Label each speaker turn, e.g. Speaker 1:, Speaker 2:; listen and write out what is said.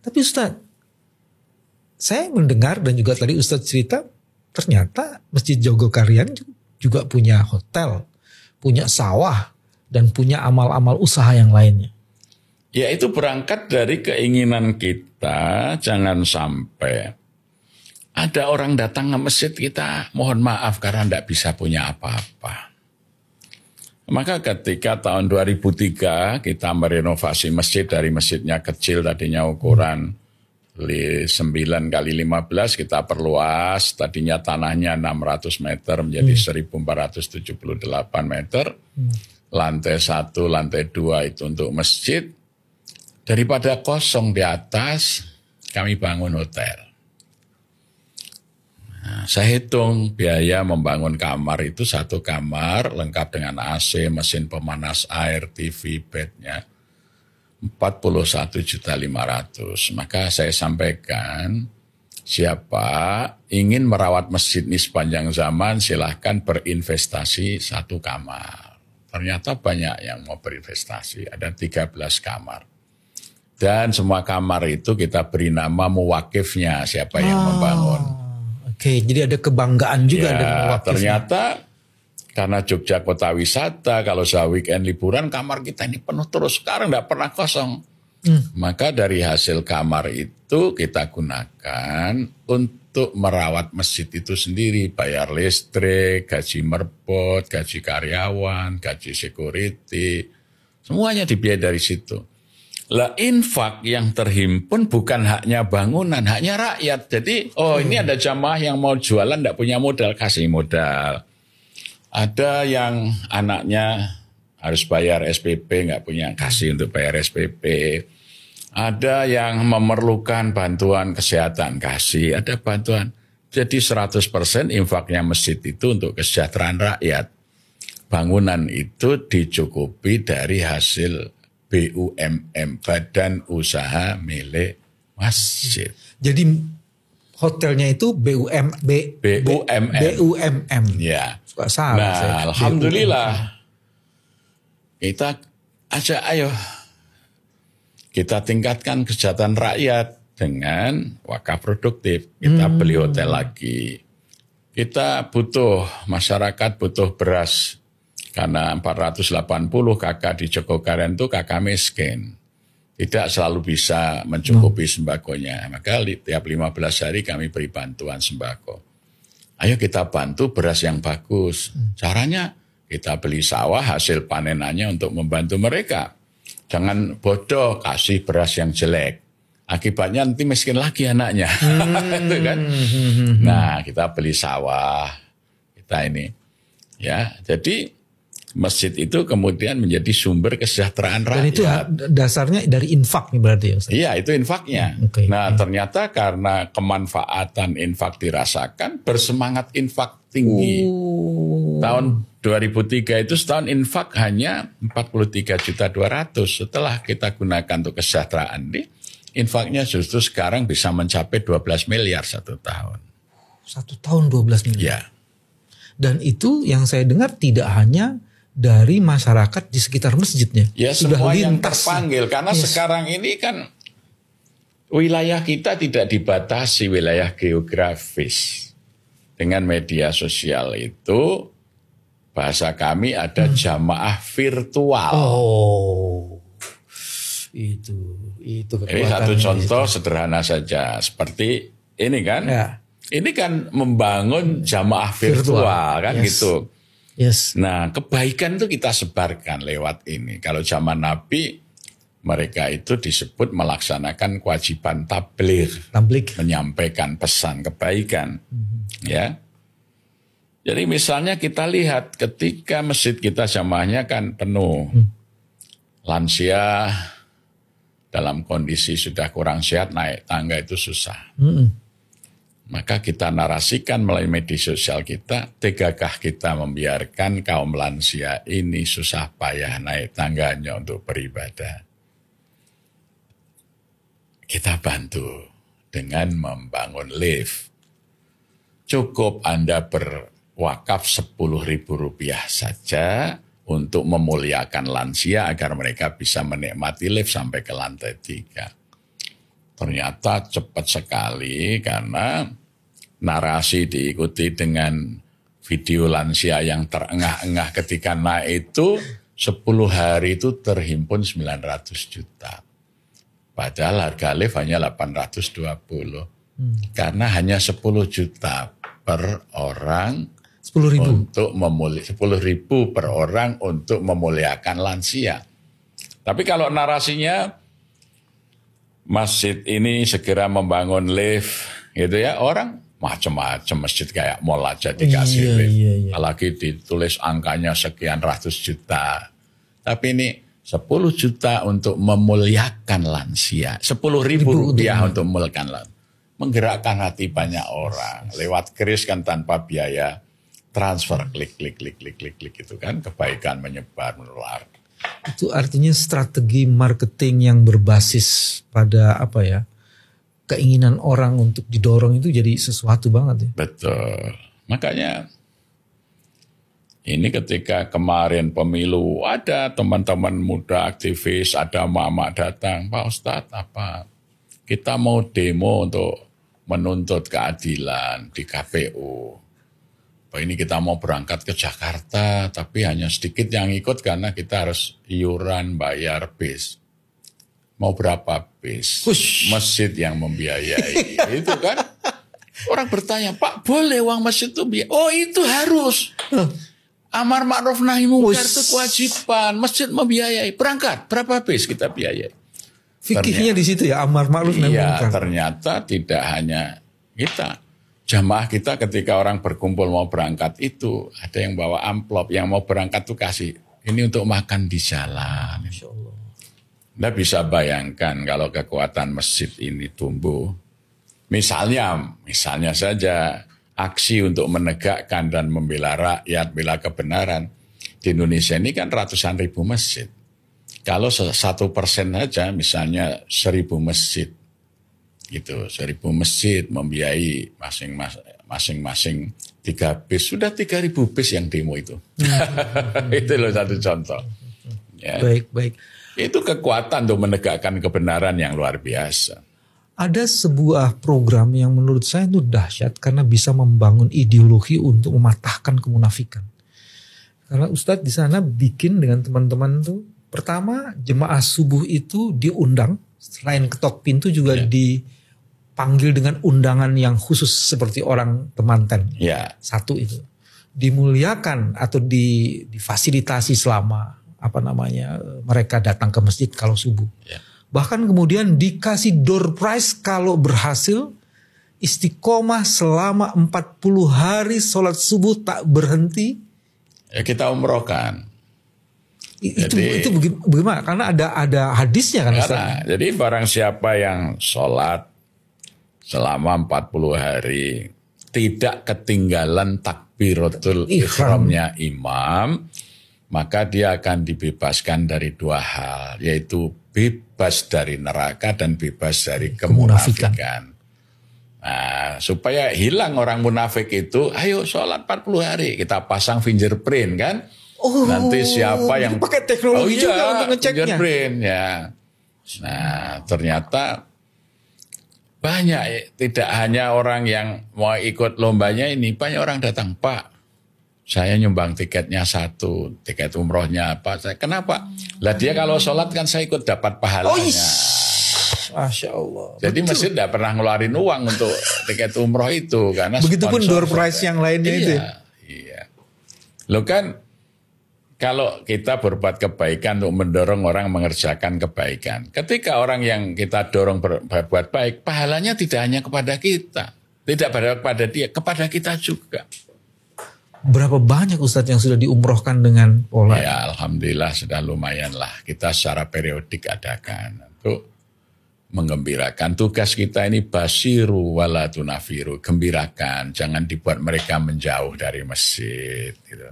Speaker 1: Tapi Ustaz, saya mendengar dan juga tadi Ustaz cerita, ternyata Masjid Jogokarian juga punya hotel, punya sawah, dan punya amal-amal usaha yang lainnya.
Speaker 2: Ya itu berangkat dari keinginan kita, jangan sampai ada orang datang ke masjid kita, mohon maaf karena tidak bisa punya apa-apa. Maka ketika tahun 2003 kita merenovasi masjid dari masjidnya kecil tadinya ukuran 9 kali 15 kita perluas tadinya tanahnya 600 meter menjadi hmm. 1478 meter. Hmm. Lantai 1, lantai 2 itu untuk masjid. Daripada kosong di atas kami bangun hotel saya hitung biaya membangun kamar itu satu kamar lengkap dengan AC, mesin pemanas air, TV, bednya 41.500. Maka saya sampaikan siapa ingin merawat masjid ini sepanjang zaman silahkan berinvestasi satu kamar. Ternyata banyak yang mau berinvestasi, ada 13 kamar dan semua kamar itu kita beri nama muwakifnya siapa yang oh. membangun Oke, jadi ada
Speaker 1: kebanggaan juga ya, dengan waktu Ternyata
Speaker 2: karena Jogja kota wisata, kalau saya weekend liburan kamar kita ini penuh terus. Sekarang nggak pernah kosong. Hmm. Maka dari hasil kamar itu kita gunakan untuk merawat masjid itu sendiri, bayar listrik, gaji merpot, gaji karyawan, gaji security, semuanya dibiayai dari situ. Lah infak yang terhimpun bukan haknya bangunan, haknya rakyat. Jadi, oh hmm. ini ada jamaah yang mau jualan tidak punya modal, kasih modal. Ada yang anaknya harus bayar SPP, nggak punya kasih hmm. untuk bayar SPP. Ada yang memerlukan bantuan kesehatan, kasih. Ada bantuan. Jadi 100% infaknya masjid itu untuk kesejahteraan rakyat. Bangunan itu dicukupi dari hasil BUMM Badan Usaha Milik Masjid.
Speaker 1: Jadi hotelnya itu BUM B,
Speaker 2: BUMM
Speaker 1: BUMM.
Speaker 2: Ya. Suka salah nah, saya. alhamdulillah. BUMM. Kita aja ayo kita tingkatkan kesejahteraan rakyat dengan wakaf produktif. Kita hmm. beli hotel lagi. Kita butuh masyarakat butuh beras karena 480 kakak di Jogokaren itu kakak miskin. Tidak selalu bisa mencukupi hmm. sembakonya. Maka tiap 15 hari kami beri bantuan sembako. Ayo kita bantu beras yang bagus. Hmm. Caranya kita beli sawah hasil panenannya untuk membantu mereka. Jangan bodoh kasih beras yang jelek akibatnya nanti miskin lagi anaknya hmm. itu kan hmm. nah kita beli sawah kita ini ya jadi masjid itu kemudian menjadi sumber kesejahteraan rakyat. Dan itu
Speaker 1: dasarnya dari infak berarti ya Iya
Speaker 2: itu infaknya. Hmm, okay, nah okay. ternyata karena kemanfaatan infak dirasakan bersemangat infak tinggi. Oh. Tahun 2003 itu setahun infak hanya 43 juta 200 setelah kita gunakan untuk kesejahteraan nih. Infaknya justru sekarang bisa mencapai 12 miliar satu tahun.
Speaker 1: Satu tahun 12 miliar? Ya. Dan itu yang saya dengar tidak hanya dari masyarakat di sekitar masjidnya. Ya sudah semua yang
Speaker 2: terpanggil karena yes. sekarang ini kan wilayah kita tidak dibatasi wilayah geografis dengan media sosial itu bahasa kami ada hmm. jamaah virtual.
Speaker 1: Oh. Itu itu Ini satu contoh
Speaker 2: itu. sederhana saja seperti ini kan. Ya. Ini kan membangun jamaah virtual, virtual. kan yes. gitu Yes. Nah, kebaikan itu kita sebarkan lewat ini. Kalau zaman Nabi, mereka itu disebut melaksanakan kewajiban tablir, Tablik. menyampaikan pesan kebaikan. Mm-hmm. Ya. Jadi misalnya kita lihat ketika masjid kita jamaahnya kan penuh. Mm. Lansia dalam kondisi sudah kurang sehat naik tangga itu susah. Mm-hmm. Maka kita narasikan melalui media sosial kita, tegakah kita membiarkan kaum lansia ini susah payah naik tangganya untuk beribadah. Kita bantu dengan membangun lift. Cukup Anda berwakaf sepuluh ribu rupiah saja untuk memuliakan lansia agar mereka bisa menikmati lift sampai ke lantai tiga. Ternyata cepat sekali karena narasi diikuti dengan video lansia yang terengah-engah ketika naik itu 10 hari itu terhimpun 900 juta. Padahal harga lift hanya 820. Hmm. Karena hanya 10 juta per orang 10 ribu. untuk memuli 10 ribu per orang untuk memuliakan lansia. Tapi kalau narasinya masjid ini segera membangun lift gitu ya orang macam-macam masjid kayak mall aja dikasih iya, lift. Iya, iya. Apalagi ditulis angkanya sekian ratus juta. Tapi ini 10 juta untuk memuliakan lansia. 10 ribu, ribu rupiah untuk memuliakan lansia. Menggerakkan hati banyak orang. Lewat keris kan tanpa biaya transfer. Klik, klik, klik, klik, klik, klik. Itu kan kebaikan menyebar, menular.
Speaker 1: Itu artinya strategi marketing yang berbasis pada apa ya? keinginan orang untuk didorong itu jadi sesuatu banget ya.
Speaker 2: Betul. Makanya ini ketika kemarin pemilu ada teman-teman muda aktivis, ada mama datang, Pak Ustadz apa? Kita mau demo untuk menuntut keadilan di KPU. Pak ini kita mau berangkat ke Jakarta, tapi hanya sedikit yang ikut karena kita harus iuran bayar bis mau berapa bis Hush. masjid yang membiayai itu kan orang bertanya Pak boleh uang masjid itu biaya oh itu harus amar ma'ruf nahi mungkar itu kewajiban masjid membiayai perangkat berapa bis kita biayai fikihnya di situ ya amar ma'ruf nahi iya, mungkar iya ternyata tidak hanya kita jamaah kita ketika orang berkumpul mau berangkat itu ada yang bawa amplop yang mau berangkat tuh kasih ini untuk makan di jalan. Insya Allah. Anda nah, bisa bayangkan kalau kekuatan masjid ini tumbuh. Misalnya, misalnya saja aksi untuk menegakkan dan membela rakyat, bela kebenaran. Di Indonesia ini kan ratusan ribu masjid. Kalau satu persen saja, misalnya seribu masjid, gitu, seribu masjid membiayai masing-masing tiga bis, sudah tiga ribu bis yang demo itu. Hmm. itu loh satu contoh. Ya. Baik, baik. Itu kekuatan untuk menegakkan kebenaran yang luar biasa.
Speaker 1: Ada sebuah program yang menurut saya itu dahsyat karena bisa membangun ideologi untuk mematahkan kemunafikan. Karena Ustadz di sana bikin dengan teman-teman tuh pertama jemaah subuh itu diundang selain ketok pintu juga yeah. dipanggil dengan undangan yang khusus seperti orang temanten. Yeah. Satu itu dimuliakan atau di, difasilitasi selama apa namanya mereka datang ke masjid kalau subuh. Yeah. Bahkan kemudian dikasih door prize kalau berhasil istiqomah selama 40 hari sholat subuh tak berhenti.
Speaker 2: Ya kita umrohkan. Itu, jadi, itu
Speaker 1: bagaimana? Karena ada ada hadisnya kan karena,
Speaker 2: Jadi barang siapa yang sholat selama 40 hari tidak ketinggalan takbiratul ihramnya imam maka dia akan dibebaskan dari dua hal, yaitu bebas dari neraka dan bebas dari kemunafikan. Nah, supaya hilang orang munafik itu, ayo sholat 40 hari, kita pasang fingerprint kan. Oh, Nanti siapa yang pakai teknologi oh, iya, juga untuk ngeceknya. Fingerprint ya. Nah, ternyata banyak tidak hanya orang yang mau ikut lombanya ini, banyak orang datang, Pak saya nyumbang tiketnya satu, tiket umrohnya apa. Saya, kenapa? Lah dia kalau sholat kan saya ikut dapat pahalanya. Oh, Masya Allah. Jadi Betul. masjid tidak pernah ngeluarin uang untuk tiket umroh itu karena begitupun door
Speaker 1: prize yang lainnya ya? iya, itu.
Speaker 2: Iya. Lo kan kalau kita berbuat kebaikan untuk mendorong orang mengerjakan kebaikan. Ketika orang yang kita dorong berbuat baik, pahalanya tidak hanya kepada kita, tidak pada kepada dia, kepada kita juga.
Speaker 1: Berapa banyak Ustadz yang sudah diumrohkan dengan
Speaker 2: pola? Ya Alhamdulillah sudah lumayan lah. Kita secara periodik adakan. Untuk mengembirakan Tugas kita ini basiru wala tunafiru, gembirakan, jangan dibuat mereka menjauh dari masjid. Gitu.